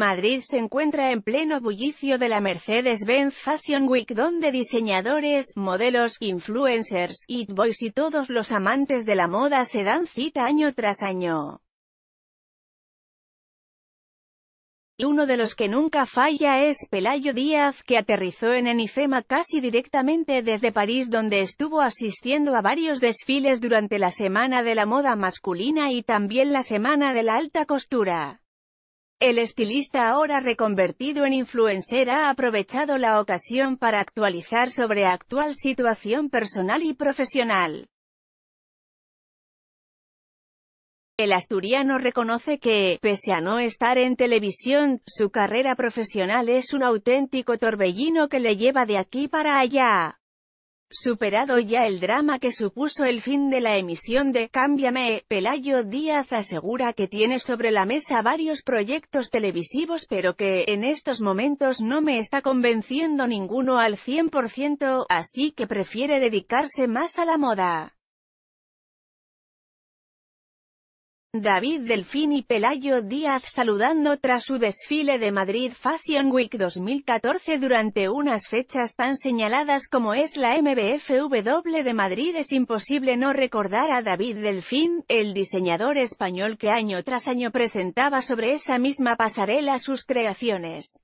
Madrid se encuentra en pleno bullicio de la Mercedes-Benz Fashion Week donde diseñadores, modelos, influencers, it y todos los amantes de la moda se dan cita año tras año. uno de los que nunca falla es Pelayo Díaz, que aterrizó en Enifema casi directamente desde París donde estuvo asistiendo a varios desfiles durante la Semana de la Moda Masculina y también la Semana de la Alta Costura. El estilista ahora reconvertido en influencer ha aprovechado la ocasión para actualizar sobre actual situación personal y profesional. El asturiano reconoce que, pese a no estar en televisión, su carrera profesional es un auténtico torbellino que le lleva de aquí para allá. Superado ya el drama que supuso el fin de la emisión de Cámbiame, Pelayo Díaz asegura que tiene sobre la mesa varios proyectos televisivos pero que, en estos momentos no me está convenciendo ninguno al 100%, así que prefiere dedicarse más a la moda. David Delfín y Pelayo Díaz saludando tras su desfile de Madrid Fashion Week 2014 durante unas fechas tan señaladas como es la MBFW de Madrid es imposible no recordar a David Delfín, el diseñador español que año tras año presentaba sobre esa misma pasarela sus creaciones.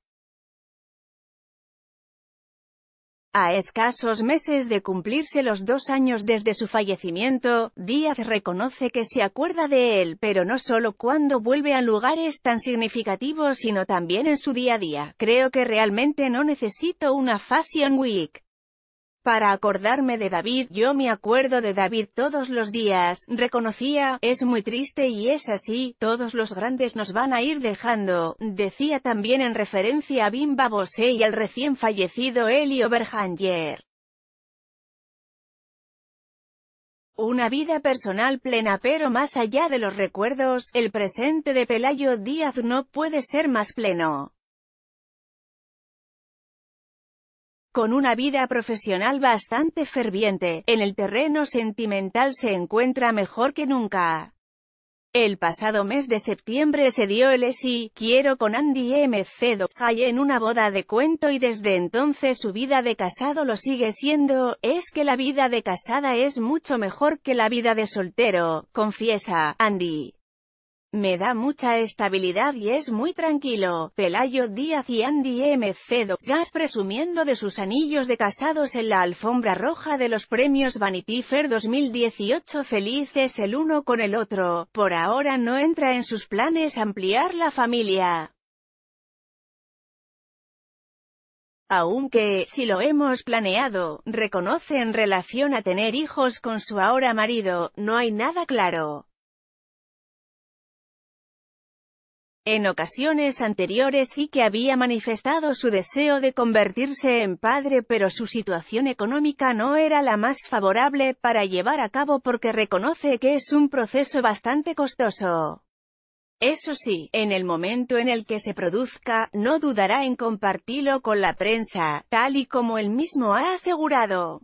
A escasos meses de cumplirse los dos años desde su fallecimiento, Díaz reconoce que se acuerda de él, pero no solo cuando vuelve a lugares tan significativos sino también en su día a día. Creo que realmente no necesito una Fashion Week para acordarme de David, yo me acuerdo de David todos los días, reconocía, es muy triste y es así, todos los grandes nos van a ir dejando, decía también en referencia a Bimba Bosé y al recién fallecido Elio Berhanger. Una vida personal plena pero más allá de los recuerdos, el presente de Pelayo Díaz no puede ser más pleno. con una vida profesional bastante ferviente, en el terreno sentimental se encuentra mejor que nunca. El pasado mes de septiembre se dio el sí quiero con Andy MC Doxay en una boda de cuento y desde entonces su vida de casado lo sigue siendo, es que la vida de casada es mucho mejor que la vida de soltero, confiesa, Andy. Me da mucha estabilidad y es muy tranquilo. Pelayo Díaz y Andy MC Gas presumiendo de sus anillos de casados en la alfombra roja de los premios Vanity Fair 2018 felices el uno con el otro. Por ahora no entra en sus planes ampliar la familia. Aunque, si lo hemos planeado, reconoce en relación a tener hijos con su ahora marido, no hay nada claro. en ocasiones anteriores sí que había manifestado su deseo de convertirse en padre pero su situación económica no era la más favorable para llevar a cabo porque reconoce que es un proceso bastante costoso. Eso sí, en el momento en el que se produzca, no dudará en compartirlo con la prensa, tal y como él mismo ha asegurado.